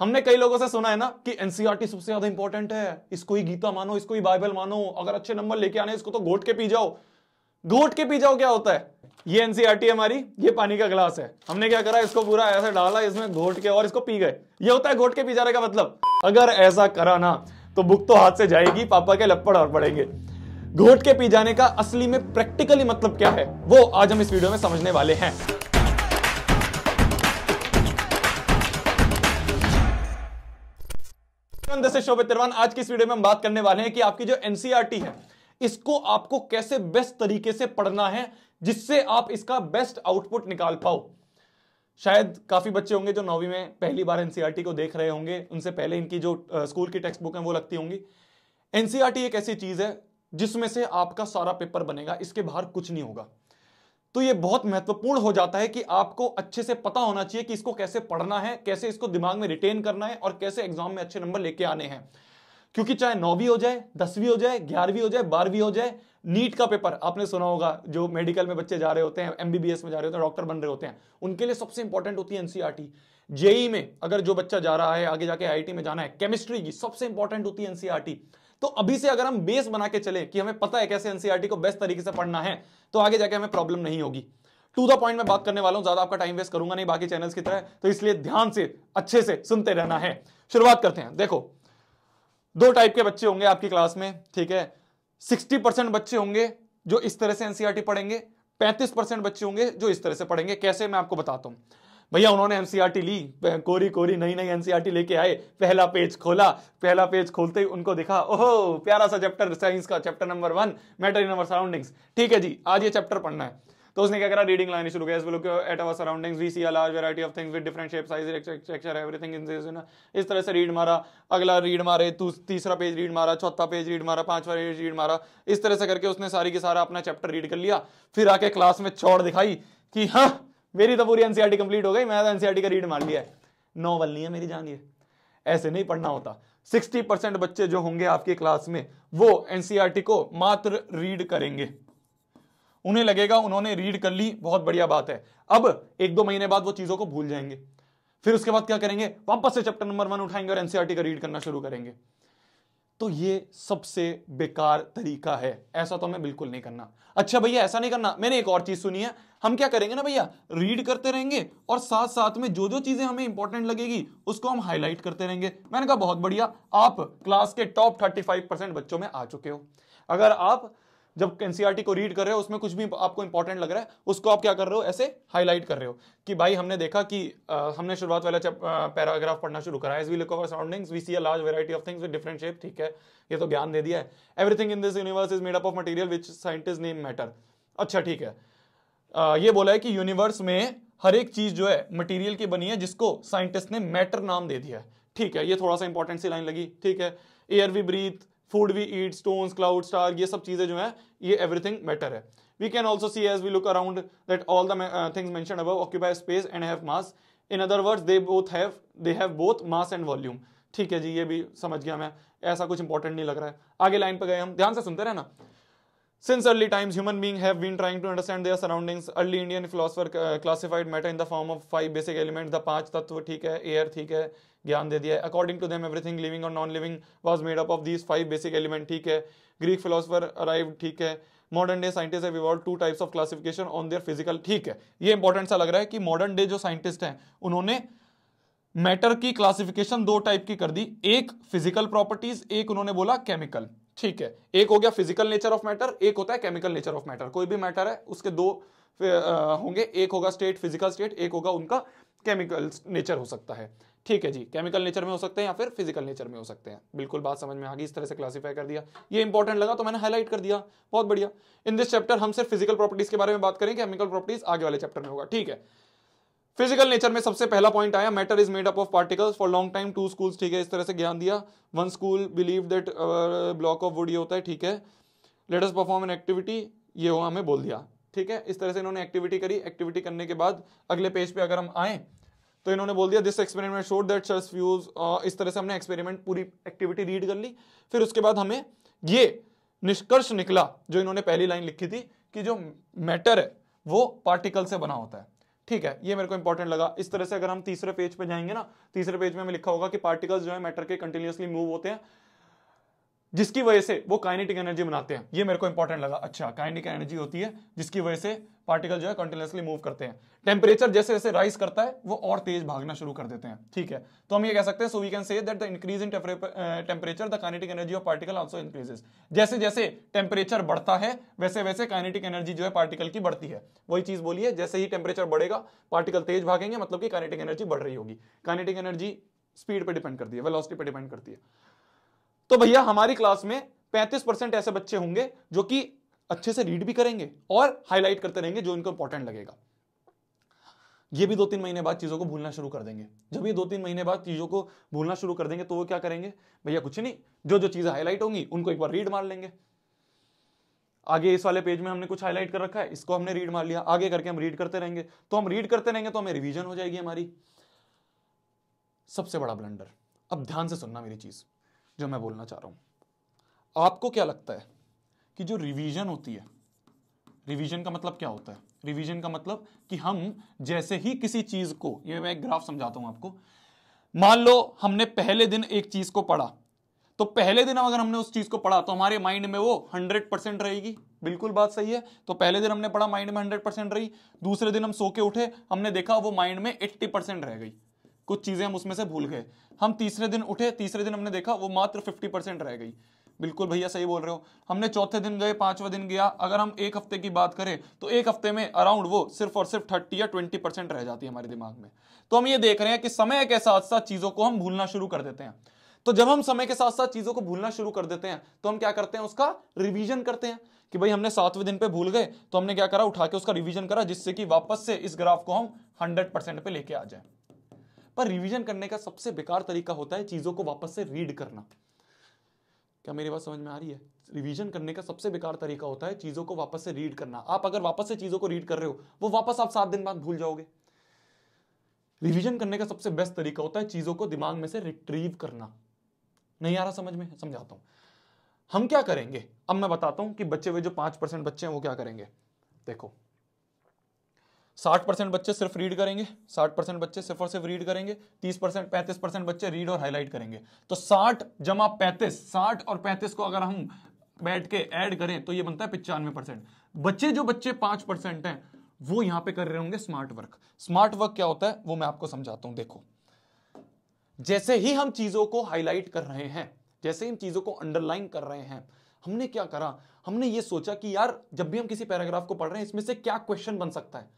हमने कई लोगों से सुना है ना कि एनसीआरटी e सबसे ज्यादा इंपॉर्टेंट है इसको ही गीता मानो इसको ही बाइबल मानो अगर अच्छे नंबर लेके आने इसको तो घोट के पी जाओ घोट के पी जाओ क्या होता है ये एनसीआरटी e हमारी ये पानी का गिलास है हमने क्या करा इसको पूरा ऐसे डाला इसमें घोट के और इसको पी गए ये होता है घोट के पी जाने का मतलब अगर ऐसा करा ना तो बुक तो हाथ से जाएगी पापा के लप्पड़ और पड़ेंगे घोट के पी जाने का असली में प्रैक्टिकली मतलब क्या है वो आज हम इस वीडियो में समझने वाले हैं दिस इज शोभित तिरवान आज की इस वीडियो में हम बात करने वाले हैं कि आपकी जो एनसीईआरटी e है इसको आपको कैसे बेस्ट तरीके से पढ़ना है जिससे आप इसका बेस्ट आउटपुट निकाल पाओ शायद काफी बच्चे होंगे जो नौवीं में पहली बार एनसीईआरटी e को देख रहे होंगे उनसे पहले इनकी जो स्कूल की टेक्स्ट बुक है वो लगती होंगी एनसीईआरटी e एक ऐसी चीज है जिसमें से आपका सारा पेपर बनेगा इसके बाहर कुछ नहीं होगा तो ये बहुत महत्वपूर्ण हो जाता है कि आपको अच्छे से पता होना चाहिए कि इसको कैसे पढ़ना है कैसे इसको दिमाग में रिटेन करना है और कैसे एग्जाम में अच्छे नंबर लेके आने हैं क्योंकि चाहे नौवीं हो जाए दसवीं हो जाए ग्यारहवीं हो जाए बारहवीं हो जाए नीट का पेपर आपने सुना होगा जो मेडिकल में बच्चे जा रहे होते हैं एमबीबीएस में जा रहे होते हैं डॉक्टर बन रहे होते हैं उनके लिए सबसे इंपॉर्टेंट होती है एनसीआरटी e जेई में अगर जो बच्चा जा रहा है आगे जाके आई में जाना है केमिस्ट्री की सबसे इंपॉर्टेंट होती है एनसीआरटी e तो अभी से अगर हम बेस बना के चले कि हमें पता है कैसे एनसीआरटी e को बेस्ट तरीके से पढ़ना है तो आगे जाके हमें प्रॉब्लम नहीं होगी टू द पॉइंट में बात करने वाला हूं ज्यादा आपका टाइम वेस्ट करूंगा नहीं बाकी चैनल्स की तरह तो इसलिए ध्यान से अच्छे से सुनते रहना है शुरुआत करते हैं देखो दो टाइप के बच्चे होंगे आपकी क्लास में ठीक है सिक्सटी परसेंट बच्चे होंगे जो इस तरह से एनसीआरटी e पढ़ेंगे पैंतीस परसेंट बच्चे होंगे जो इस तरह से पढ़ेंगे कैसे मैं आपको बताता हूं भैया उन्होंने एनसीईआरटी ली कोरी कोरी नई नई एनसीईआरटी लेके आए पहला पेज खोला पहला पेज खोलते ही उनको दिखा ओहो प्यारा सा चैप्टर साइंस का chapter number one matter in our surroundings ठीक है जी आज ये चैप्टर पढ़ना है तो उसने क्या करा रीडिंग लाइन शुरू किया look at our surroundings we see a large variety of things with different shape size structure everything in this इस तरह से रीड मारा अगला रीड मारे तीसरा पेज रीड मारा चौथा पेज रीड मारा पांचवा पेज रीड मारा इस तरह से करके उसने सारी की सारा अपना चैप्टर रीड कर लिया फिर आके क्लास में चौड़ दिखाई कि हाँ मेरी तो पूरी एनसीआर कंप्लीट e हो गई मैं तो एनसीआर e का रीड मार लिया है नॉवल नहीं है मेरी जान ये ऐसे नहीं पढ़ना होता 60 परसेंट बच्चे जो होंगे आपकी क्लास में वो एनसीआरटी e को मात्र रीड करेंगे उन्हें लगेगा उन्होंने रीड कर ली बहुत बढ़िया बात है अब एक दो महीने बाद वो चीजों को भूल जाएंगे फिर उसके बाद क्या करेंगे वापस से चैप्टर नंबर वन उठाएंगे और एनसीआर का रीड करना शुरू करेंगे तो ये सबसे बेकार तरीका है ऐसा तो हमें बिल्कुल नहीं करना अच्छा भैया ऐसा नहीं करना मैंने एक और चीज सुनी है हम क्या करेंगे ना भैया रीड करते रहेंगे और साथ साथ में जो जो चीजें हमें इंपॉर्टेंट लगेगी उसको हम हाईलाइट करते रहेंगे मैंने कहा बहुत बढ़िया आप क्लास के टॉप थर्टी फाइव परसेंट बच्चों में आ चुके हो अगर आप जब एनसीआरटी e को रीड कर रहे हो उसमें कुछ भी आपको इंपॉर्टेंट लग रहा है उसको आप क्या कर रहे हो ऐसे हाईलाइट कर रहे हो कि भाई हमने देखा कि आ, हमने शुरुआत वाला पैराग्राफ पढ़ना शुरू करा as we look over surroundings we see a large variety of things with different shape ठीक है ये तो ज्ञान दे दिया है everything in this universe is made up of material which scientist name matter अच्छा ठीक है आ, ये बोला है कि यूनिवर्स में हर एक चीज जो है मटीरियल की बनी है जिसको साइंटिस्ट ने मैटर नाम दे दिया है ठीक है ये थोड़ा सा इंपॉर्टेंट सी लाइन लगी ठीक है air we breathe food we eat stone cloud star ये सब चीजें जो है ये एवरीथिंग मैटर है we can also see as we look around that all the things mention occupy space and have mass in other words they both have they have both mass and volume ठीक है जी ये भी समझ गया मैं ऐसा कुछ इंपॉर्टेंट नहीं लग रहा है आगे लाइन पर गए हम ध्यान से सुनते रहे ना Since early times, human beings have been trying to understand their surroundings. Early Indian philosopher uh, classified matter in the form of five basic elements. The पांच तत्व ठीक है air ठीक है ज्ञान दे दिया है according to them everything living और non living was made up of these five basic element ठीक है ग्रीक फिलोसफर अराइव ठीक है modern day scientist have evolve two types of classification on their physical ठीक है ये इंपॉर्टेंट सा लग रहा है कि मॉडर्न डे जो साइंटिस्ट हैं उन्होंने मैटर की क्लासिफिकेशन दो टाइप की कर दी एक फिजिकल प्रॉपर्टीज एक उन्होंने बोला केमिकल ठीक है एक हो गया फिजिकल नेचर ऑफ मैटर एक होता है केमिकल नेचर ऑफ मैटर कोई भी मैटर है उसके दो होंगे एक होगा स्टेट फिजिकल स्टेट एक होगा उनका केमिकल नेचर हो सकता है ठीक है जी केमिकल नेचर में हो सकते हैं या फिर फिजिकल नेचर में हो सकते हैं बिल्कुल बात समझ में आ गई इस तरह से क्लासिफाई कर दिया ये इंपॉर्टेंट लगा तो मैंने हाईलाइट कर दिया बहुत बढ़िया इन दिस चैप्टर हम सिर्फ फिजिकल प्रॉपर्टीज के बारे में बात करें केमिकल प्रॉपर्टीज आगे वाले चैप्टर में होगा ठीक है फिजिकल नेचर में सबसे पहला पॉइंट आया matter is made up of particles for long time two schools ठीक है इस तरह से ज्ञान दिया one school believe that block of wood ये होता है ठीक है let us perform an activity ये हो हमें बोल दिया ठीक है इस तरह से इन्होंने एक्टिविटी करी एक्टिविटी करने के बाद अगले पेज पे अगर हम आए तो इन्होंने बोल दिया दिस एक्सपेरिमेंट शोड दैट चर्स व्यूज इस तरह से हमने एक्सपेरिमेंट पूरी एक्टिविटी रीड कर ली फिर उसके बाद हमें ये निष्कर्ष निकला जो इन्होंने पहली लाइन लिखी थी कि जो मैटर है वो पार्टिकल से बना होता है ठीक है ये मेरे को इंपॉर्टेंट लगा इस तरह से अगर हम तीसरे पेज पे जाएंगे ना तीसरे पेज में हमें लिखा होगा कि पार्टिकल्स जो है मैटर के कंटिन्यूसली मूव होते हैं जिसकी वजह से वो काइनेटिक एनर्जी बनाते हैं ये मेरे को इंपॉर्टेंट लगा अच्छा काइनेटिक एनर्जी होती है जिसकी वजह से पार्टिकल जो है कंटिन्यूसली मूव करते हैं टेम्परेचर जैसे जैसे राइज करता है वो और तेज भागना शुरू कर देते हैं ठीक है तो हम ये कह सकते हैं so we can say that the increase in temperature the kinetic energy of particle also increases जैसे जैसे टेम्परेचर बढ़ता है वैसे वैसे काइनेटिक एनर्जी जो है पार्टिकल की बढ़ती है वही चीज बोलिए जैसे ही टेम्परेचर बढ़ेगा पार्टिकल तेज भागेंगे मतलब कि काइनेटिक एनर्जी बढ़ रही होगी काइनेटिक एनर्जी स्पीड पर डिपेंड करती है वेलोसिटी पर डिपेंड करती है तो भैया हमारी क्लास में 35 परसेंट ऐसे बच्चे होंगे जो कि अच्छे से रीड भी करेंगे और हाईलाइट करते रहेंगे जो इनको इंपॉर्टेंट लगेगा ये भी दो तीन महीने बाद चीज़ों को भूलना शुरू कर देंगे जब ये दो तीन महीने बाद चीज़ों को भूलना शुरू कर देंगे तो वो क्या करेंगे भैया कुछ नहीं जो जो चीज़ें हाईलाइट होंगी उनको एक बार रीड मार लेंगे आगे इस वाले पेज में हमने कुछ हाईलाइट कर रखा है इसको हमने रीड मार लिया आगे करके हम रीड करते रहेंगे तो हम रीड करते रहेंगे तो हमें रिविजन हो जाएगी हमारी सबसे बड़ा ब्लेंडर अब ध्यान से सुनना मेरी चीज़ जो मैं बोलना चाह रहा हूं आपको क्या लगता है कि जो रिवीजन होती है रिवीजन का मतलब क्या होता है रिवीजन का मतलब कि हम जैसे ही किसी चीज को ये मैं एक ग्राफ समझाता हूं आपको मान लो हमने पहले दिन एक चीज को पढ़ा तो पहले दिन अगर हमने उस चीज को पढ़ा तो हमारे माइंड में वो हंड्रेड परसेंट रहेगी बिल्कुल बात सही है तो पहले दिन हमने पढ़ा माइंड में हंड्रेड परसेंट रही दूसरे दिन हम सो के उठे हमने देखा वो माइंड में एट्टी परसेंट रह गई कुछ चीज़ें हम उसमें से भूल गए हम तीसरे दिन उठे तीसरे दिन हमने देखा वो मात्र फिफ्टी परसेंट रह गई बिल्कुल भैया सही बोल रहे हो हमने चौथे दिन गए पांचवा दिन गया अगर हम एक हफ्ते की बात करें तो एक हफ्ते में अराउंड वो सिर्फ और सिर्फ थर्टी या ट्वेंटी परसेंट रह जाती है हमारे दिमाग में तो हम ये देख रहे हैं कि समय के साथ साथ चीजों को हम भूलना शुरू कर देते हैं तो जब हम समय के साथ साथ चीजों को भूलना शुरू कर देते हैं तो हम क्या करते हैं उसका रिवीजन करते हैं कि भाई हमने सातवें दिन पे भूल गए तो हमने क्या करा उठा के उसका रिवीजन करा जिससे कि वापस से इस ग्राफ को हम हंड्रेड परसेंट पे लेके आ जाए पर रिवीजन करने का सबसे बेकार तरीका होता है चीज़ों को वापस से रीड करना क्या मेरी बात समझ में आ रही है रिवीजन करने का सबसे बेकार तरीका होता है चीज़ों को वापस से रीड करना आप अगर वापस से चीज़ों को रीड कर रहे हो वो वापस आप सात दिन बाद भूल जाओगे रिवीजन करने का सबसे बेस्ट तरीका होता है चीज़ों को दिमाग में से रिट्रीव करना नहीं आ रहा समझ में समझाता हूं हम क्या करेंगे अब मैं बताता हूं कि बच्चे हुए जो पांच परसेंट बच्चे हैं वो क्या करेंगे देखो साठ परसेंट बच्चे सिर्फ रीड करेंगे साठ परसेंट बच्चे सिर्फ और सिर्फ रीड करेंगे तीस परसेंट पैंतीस परसेंट बच्चे रीड और हाईलाइट करेंगे तो साठ जमा पैंतीस साठ और पैंतीस को अगर हम बैठ के ऐड करें तो ये बनता है पिचानवे परसेंट बच्चे जो बच्चे पांच परसेंट हैं वो यहां पे कर रहे होंगे स्मार्ट वर्क स्मार्ट वर्क क्या होता है वो मैं आपको समझाता हूं देखो जैसे ही हम चीजों को हाईलाइट कर रहे हैं जैसे ही हम चीजों को अंडरलाइन कर रहे हैं हमने क्या करा हमने ये सोचा कि यार जब भी हम किसी पैराग्राफ को पढ़ रहे हैं इसमें से क्या क्वेश्चन बन सकता है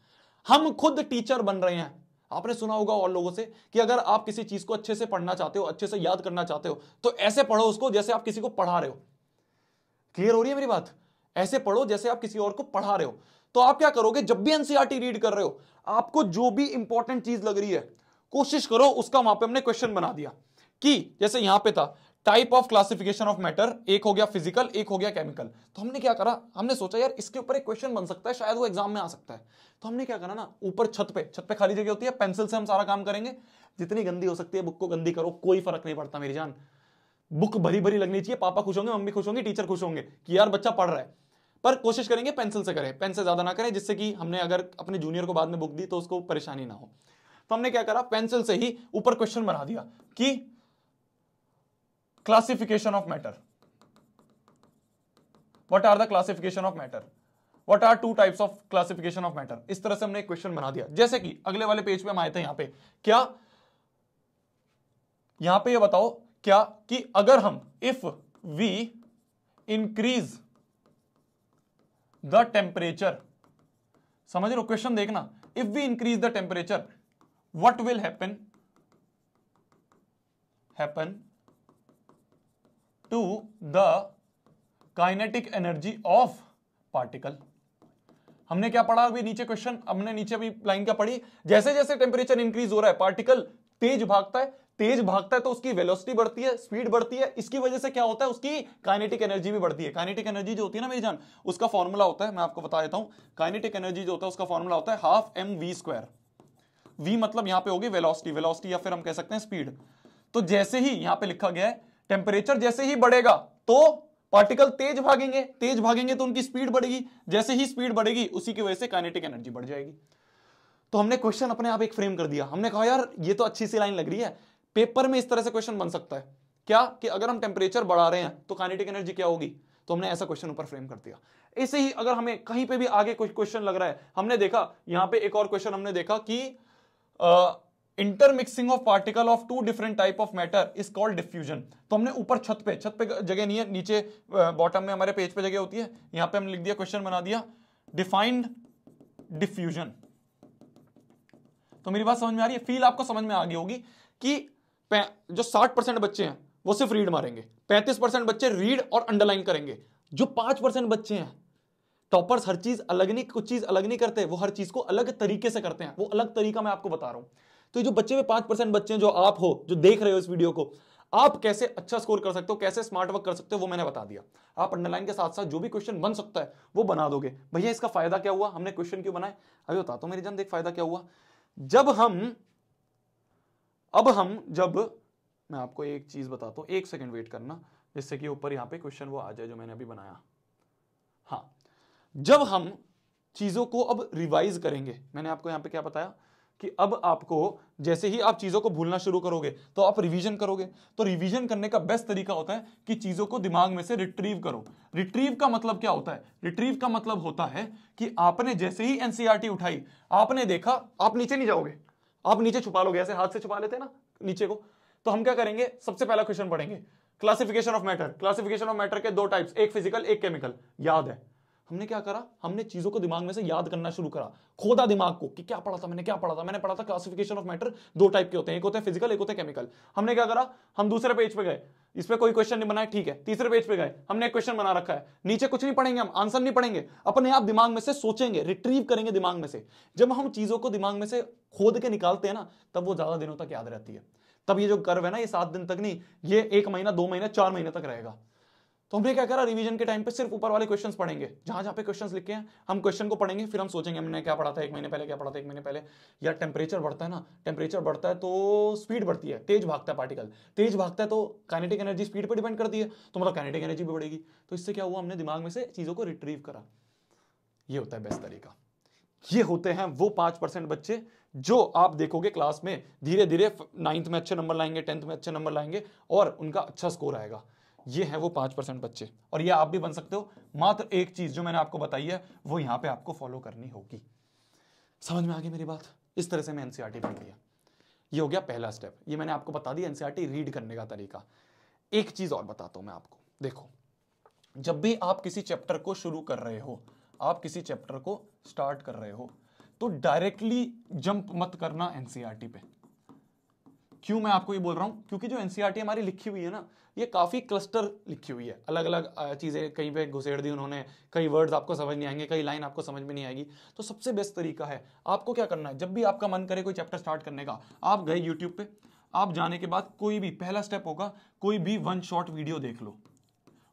हम खुद टीचर बन रहे हैं आपने सुना होगा और लोगों से कि अगर आप किसी चीज को अच्छे से पढ़ना चाहते हो अच्छे से याद करना चाहते हो तो ऐसे पढ़ो उसको जैसे आप किसी को पढ़ा रहे हो क्लियर हो रही है मेरी बात ऐसे पढ़ो जैसे आप किसी और को पढ़ा रहे हो तो आप क्या करोगे जब भी एनसीआरटी रीड e कर रहे हो आपको जो भी इंपॉर्टेंट चीज लग रही है कोशिश करो उसका वहां पे हमने क्वेश्चन बना दिया कि जैसे यहां पे था type of classification of matter एक हो गया फिजिकल एक हो गया केमिकल तो हमने क्या करा हमने सोचा यार इसके ऊपर एक क्वेश्चन बन सकता है शायद वो एग्जाम में आ सकता है तो हमने क्या करा ना ऊपर छत पे छत पे खाली जगह होती है पेंसिल से हम सारा काम करेंगे जितनी गंदी हो सकती है बुक को गंदी करो कोई फर्क नहीं पड़ता मेरी जान बुक भरी भरी लगनी चाहिए पापा खुश होंगे मम्मी खुश होंगे टीचर खुश होंगे कि यार बच्चा पढ़ रहा है पर कोशिश करेंगे पेंसिल से करें पेन से ज्यादा ना करें जिससे कि हमने अगर अपने जूनियर को बाद में बुक दी तो उसको परेशानी ना हो तो हमने क्या करा पेंसिल से ही ऊपर क्वेश्चन बना दिया कि classification of matter what are the classification of matter what are two types of classification of matter इस तरह से हमने एक क्वेश्चन बना दिया जैसे कि अगले वाले पेज पे हम आए थे यहां पे क्या यहां पे ये यह बताओ क्या कि अगर हम if we increase the temperature समझ लो क्वेश्चन देखना if we increase the temperature what will happen happen to the kinetic energy of particle हमने क्या पढ़ा अभी नीचे क्वेश्चन हमने नीचे अभी लाइन क्या पढ़ी जैसे जैसे टेम्परेचर इंक्रीज हो रहा है पार्टिकल तेज भागता है तेज भागता है तो उसकी वेलोसिटी बढ़ती है स्पीड बढ़ती है इसकी वजह से क्या होता है उसकी काइनेटिक एनर्जी भी बढ़ती है काइनेटिक एनर्जी जो होती है ना मेरी जान उसका फॉर्मूला होता है मैं आपको बता देता हूं काइनेटिक एनर्जी जो होता है उसका फॉर्मूला होता है half M V square V मतलब यहां पे होगी वेलोसिटी वेलोसिटी या फिर हम कह सकते हैं स्पीड तो जैसे ही यहां पे लिखा गया है टेम्परेचर जैसे ही बढ़ेगा तो पार्टिकल तेज भागेंगे तेज भागेंगे तो उनकी स्पीड बढ़ेगी जैसे ही स्पीड बढ़ेगी उसी की वजह से काइनेटिक एनर्जी बढ़ जाएगी तो हमने क्वेश्चन अपने आप एक फ्रेम कर दिया हमने कहा यार ये तो अच्छी सी लाइन लग रही है पेपर में इस तरह से क्वेश्चन बन सकता है क्या कि अगर हम टेम्परेचर बढ़ा रहे हैं तो काइनेटिक एनर्जी क्या होगी तो हमने ऐसा क्वेश्चन ऊपर फ्रेम कर दिया ऐसे ही अगर हमें कहीं पे भी आगे कुछ क्वेश्चन लग रहा है हमने देखा यहां पे एक और क्वेश्चन हमने देखा कि आ, intermixing of particle of two different type of matter is called diffusion तो हमने ऊपर छत पे छत पे जगह नहीं है नीचे बॉटम में हमारे पेज पे जगह होती है यहां पे हमने लिख दिया क्वेश्चन बना दिया डिफाइंड डिफ्यूजन तो मेरी बात समझ में आ रही है फील आपको समझ में आ गई होगी कि जो साठ परसेंट बच्चे हैं वो सिर्फ रीड मारेंगे पैंतीस परसेंट बच्चे रीड और अंडरलाइन करेंगे जो पांच परसेंट बच्चे हैं टॉपर्स हर चीज अलग नहीं कुछ चीज अलग नहीं करते वो हर चीज को अलग तरीके से करते हैं वो अलग तरीका मैं आपको बता रहा हूं तो जो बच्चे में पांच परसेंट बच्चे जो आप हो जो देख रहे हो इस वीडियो को आप कैसे अच्छा स्कोर कर सकते हो कैसे स्मार्ट वर्क कर सकते हो वो मैंने बता दिया आप अंडरलाइन के साथ साथ जो भी क्वेश्चन बन सकता है वो बना दोगे भैया इसका फायदा क्या हुआ हमने क्वेश्चन क्यों बनाए अभी बताता तो हूं मेरी जान देख फायदा क्या हुआ जब हम अब हम जब मैं आपको एक चीज बताता तो, हूं एक सेकेंड वेट करना जिससे कि ऊपर यहां पे क्वेश्चन वो आ जाए जो मैंने अभी बनाया हाँ जब हम चीजों को अब रिवाइज करेंगे मैंने आपको यहां पे क्या बताया कि अब आपको जैसे ही आप चीज़ों को भूलना शुरू करोगे तो आप रिवीजन करोगे तो रिवीजन करने का बेस्ट तरीका होता है कि चीज़ों को दिमाग में से रिट्रीव करो रिट्रीव का मतलब क्या होता है रिट्रीव का मतलब होता है कि आपने जैसे ही एनसीईआरटी e उठाई आपने देखा आप नीचे नहीं जाओगे आप नीचे छुपा लोगे ऐसे हाथ से छुपा लेते ना नीचे को तो हम क्या करेंगे सबसे पहला क्वेश्चन पढ़ेंगे classification of matter classification of matter के दो टाइप्स एक फिजिकल एक केमिकल याद है हमने क्या करा हमने चीजों को दिमाग में से याद करना शुरू करा खोदा दिमाग को कि क्या पढ़ा था मैंने क्या पढ़ा था मैंने पढ़ा था क्लासिफिकेशन ऑफ मैटर दो टाइप के होते हैं एक होते हैं फिजिकल एक होते हैं केमिकल हमने क्या करा हम दूसरे पेज पे गए इस पे कोई क्वेश्चन नहीं बनाया ठीक है तीसरे पेज पे गए हमने एक क्वेश्चन बना रखा है नीचे कुछ नहीं पढ़ेंगे हम आंसर नहीं पढ़ेंगे अपने आप दिमाग में से सोचेंगे रिट्रीव करेंगे दिमाग में से जब हम चीजों को दिमाग में से खोद के निकालते हैं ना तब वो ज्यादा दिनों तक याद रहती है तब ये जो कर्व है ना ये सात दिन तक नहीं ये एक महीना दो महीना चार महीने तक रहेगा तो हमने क्या करा रिवीजन के टाइम पे सिर्फ ऊपर वाले क्वेश्चंस पढ़ेंगे जहां जहां पे क्वेश्चंस लिखे हैं हम क्वेश्चन को पढ़ेंगे फिर हम सोचेंगे हमने क्या पढ़ा था एक महीने पहले क्या पढ़ा था एक महीने पहले यार टेम्परेचर बढ़ता है ना टेम्परेचर बढ़ता है तो स्पीड बढ़ती है तेज भागता है पार्टिकल तेज भागता है तो कैनेटिक एनर्जी स्पीड पर डिपेंड करती है तो मतलब कैनेटिक एनर्जी भी बढ़ेगी तो इससे क्या हुआ हमने दिमाग में से चीज़ों को रिट्रीव करा ये होता है बेस्ट तरीका ये होते हैं वो पांच परसेंट बच्चे जो आप देखोगे क्लास में धीरे धीरे नाइन्थ में अच्छे नंबर लाएंगे टेंथ में अच्छे नंबर लाएंगे और उनका अच्छा स्कोर आएगा ये है वो पांच परसेंट बच्चे और ये आप भी बन सकते हो मात्र एक चीज़ जो मैंने आपको बताई है वो यहां पे आपको फॉलो करनी होगी समझ में आ गई मेरी बात इस तरह से मैं एनसीआरटी e बन लिया ये हो गया पहला स्टेप ये मैंने आपको बता दी एनसीआरटी रीड करने का तरीका एक चीज़ और बताता हूं मैं आपको देखो जब भी आप किसी चैप्टर को शुरू कर रहे हो आप किसी चैप्टर को स्टार्ट कर रहे हो तो डायरेक्टली जंप मत करना एनसीआरटी e पे क्यों मैं आपको ये बोल रहा हूँ क्योंकि जो एनसीईआरटी e हमारी लिखी हुई है ना ये काफ़ी क्लस्टर लिखी हुई है अलग अलग चीज़ें कहीं पे घुसेड़ दी उन्होंने कई वर्ड्स आपको समझ नहीं आएंगे कई लाइन आपको समझ में नहीं आएगी तो सबसे बेस्ट तरीका है आपको क्या करना है जब भी आपका मन करे कोई चैप्टर स्टार्ट करने का आप गए यूट्यूब पर आप जाने के बाद कोई भी पहला स्टेप होगा कोई भी वन शॉर्ट वीडियो देख लो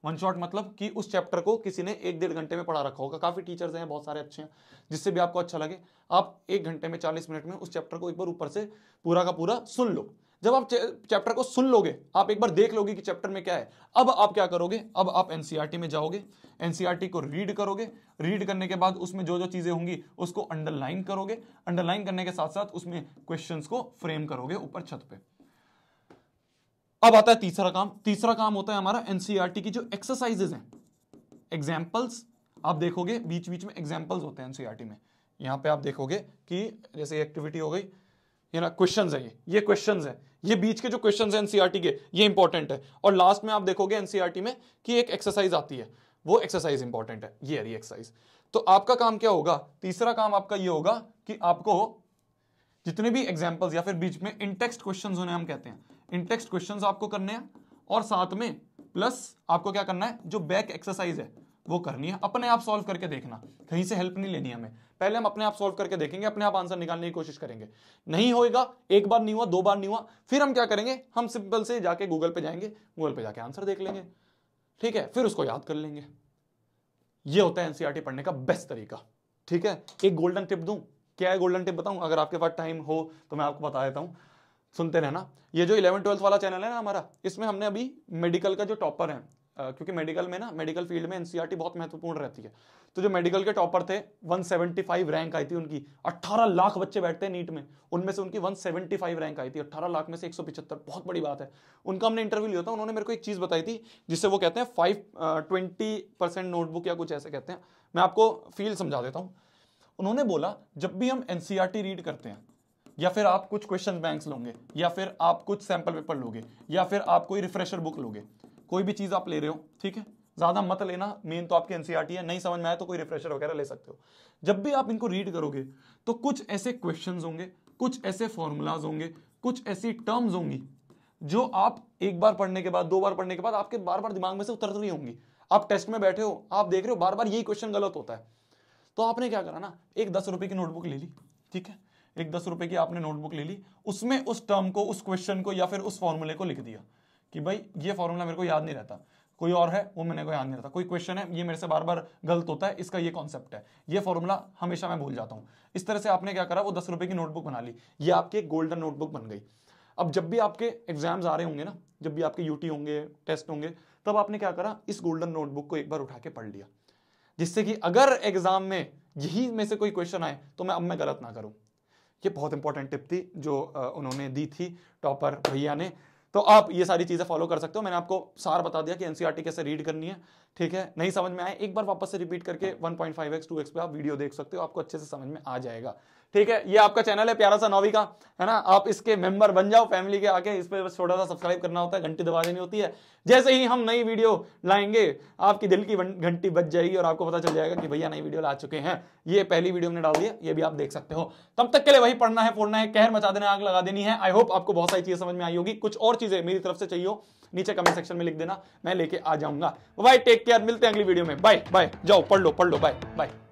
वन शॉट मतलब कि उस चैप्टर को किसी ने एक डेढ़ घंटे में पढ़ा रखा होगा काफ़ी टीचर्स हैं बहुत सारे अच्छे हैं जिससे भी आपको अच्छा लगे आप एक घंटे में चालीस मिनट में उस चैप्टर को एक बार ऊपर से पूरा का पूरा सुन लो जब आप चैप्टर को सुन लोगे आप एक बार देख लोगे कि चैप्टर में क्या है अब आप क्या करोगे अब आप एनसीईआरटी e में जाओगे एनसीईआरटी e को रीड करोगे रीड करने के बाद उसमें जो जो चीजें होंगी उसको अंडरलाइन करोगे अंडरलाइन करने के साथ साथ उसमें क्वेश्चन को फ्रेम करोगे ऊपर छत पे अब आता है तीसरा काम तीसरा काम होता है हमारा एनसीआरटी e की जो एक्सरसाइजेज हैं एग्जाम्पल्स आप देखोगे बीच बीच में एग्जाम्पल्स होते हैं एनसीआरटी में यहां पे आप देखोगे कि जैसे एक्टिविटी हो गई ये ना क्वेश्चन है ये ये क्वेश्चन है ये बीच के जो क्वेश्चन है एनसीआरटी के ये इंपॉर्टेंट है और लास्ट में आप देखोगे एनसीआरटी e में कि एक एक्सरसाइज आती है वो एक्सरसाइज इंपॉर्टेंट है ये है एक्सरसाइज तो आपका काम क्या होगा तीसरा काम आपका ये होगा कि आपको जितने भी एग्जाम्पल्स या फिर बीच में इंटेक्स क्वेश्चन होने हम कहते हैं इंटेक्स क्वेश्चन आपको करने हैं और साथ में प्लस आपको क्या करना है जो बैक एक्सरसाइज है वो करनी है अपने आप सॉल्व करके देखना कहीं से हेल्प नहीं लेनी हमें पहले हम अपने आप सॉल्व करके देखेंगे अपने आप आंसर निकालने की कोशिश करेंगे नहीं होएगा एक बार नहीं हुआ दो बार नहीं हुआ फिर हम क्या करेंगे हम सिंपल से जाके गूगल पे जाएंगे गूगल पे जाके आंसर देख लेंगे ठीक है फिर उसको याद कर लेंगे ये होता है एनसीआरटी e पढ़ने का बेस्ट तरीका ठीक है एक गोल्डन टिप दूं क्या है गोल्डन टिप बताऊं अगर आपके पास टाइम हो तो मैं आपको बता देता हूं सुनते रहना ये जो इलेवन ट्वेल्थ वाला चैनल है ना हमारा इसमें हमने अभी मेडिकल का जो टॉपर है क्योंकि मेडिकल में ना मेडिकल फील्ड में एनसीईआरटी e बहुत महत्वपूर्ण रहती है तो जो मेडिकल के टॉपर थे 175 रैंक आई थी उनकी 18 लाख बच्चे बैठते हैं नीट में उनमें से उनकी 175 रैंक आई थी 18 लाख में से 175 बहुत बड़ी बात है उनका हमने इंटरव्यू लिया था उन्होंने मेरे को एक चीज़ बताई थी जिससे वो कहते हैं फाइव ट्वेंटी नोटबुक या कुछ ऐसे कहते हैं मैं आपको फील समझा देता हूँ उन्होंने बोला जब भी हम एन रीड e करते हैं या फिर आप कुछ क्वेश्चन बैंक लोगे या फिर आप कुछ सैंपल पेपर लोगे या फिर आप कोई रिफ्रेशर बुक लोगे कोई भी चीज़ आप ले रहे हो ठीक है ज़्यादा मत लेना मेन तो आपके एनसीईआरटी e है नहीं समझ में आया तो कोई रिफ्रेशर वगैरह ले सकते हो जब भी आप इनको रीड करोगे तो कुछ ऐसे क्वेश्चन होंगे कुछ ऐसे फॉर्मूलाज होंगे कुछ ऐसी टर्म्स होंगी जो आप एक बार पढ़ने के बाद दो बार पढ़ने के बाद आपके बार बार दिमाग में से उतर रही होंगी आप टेस्ट में बैठे हो आप देख रहे हो बार बार यही क्वेश्चन गलत होता है तो आपने क्या करा ना एक दस रुपए की नोटबुक ले ली ठीक है एक दस रुपए की आपने नोटबुक ले ली उसमें उस टर्म को उस क्वेश्चन को या फिर उस फॉर्मूले को लिख दिया कि भाई ये फॉर्मूला मेरे को याद नहीं रहता कोई और है वो मैंने को याद नहीं रहता कोई क्वेश्चन है ये मेरे से बार बार गलत होता है इसका ये कॉन्सेप्ट है ये फॉर्मूला हमेशा मैं भूल जाता हूँ इस तरह से आपने क्या करा वो दस रुपए की नोटबुक बना ली ये आपकी एक गोल्डन नोटबुक बन गई अब जब भी आपके एग्जाम्स आ रहे होंगे ना जब भी आपके यूटी होंगे टेस्ट होंगे तब आपने क्या करा इस गोल्डन नोटबुक को एक बार उठा के पढ़ लिया जिससे कि अगर एग्जाम में यही में से कोई क्वेश्चन आए तो मैं अब मैं गलत ना करूँ ये बहुत इंपॉर्टेंट टिप थी जो उन्होंने दी थी टॉपर भैया ने तो आप ये सारी चीज़ें फॉलो कर सकते हो मैंने आपको सार बता दिया कि एनसीआर e कैसे रीड करनी है ठीक है नहीं समझ में आए एक बार वापस से रिपीट करके टू हाँ। एक्स पे आप वीडियो देख सकते हो आपको अच्छे से समझ में आ जाएगा ठीक है ये आपका चैनल है प्यारा सा नौवी का है ना आप इसके मेंबर बन जाओ फैमिली के आके इस पर बस छोटा सा सब्सक्राइब करना होता है घंटी दबा देनी होती है जैसे ही हम नई वीडियो लाएंगे आपकी दिल की घंटी बच जाएगी और आपको पता चल जाएगा कि भैया नई वीडियो ला चुके हैं ये पहली वीडियो हमने डाल दिया ये भी आप देख सकते हो तब तक के लिए वही पढ़ना है फोड़ना है कहर मचा देना आग लगा देनी है आई होप आपको बहुत सारी चीजें समझ में आई होगी कुछ और चीजें मेरी तरफ से चाहिए नीचे कमेंट सेक्शन में लिख देना मैं लेके आ जाऊंगा बाय टेक केयर मिलते हैं अगली वीडियो में बाय बाय जाओ पढ़ लो पढ़ लो बाय बाय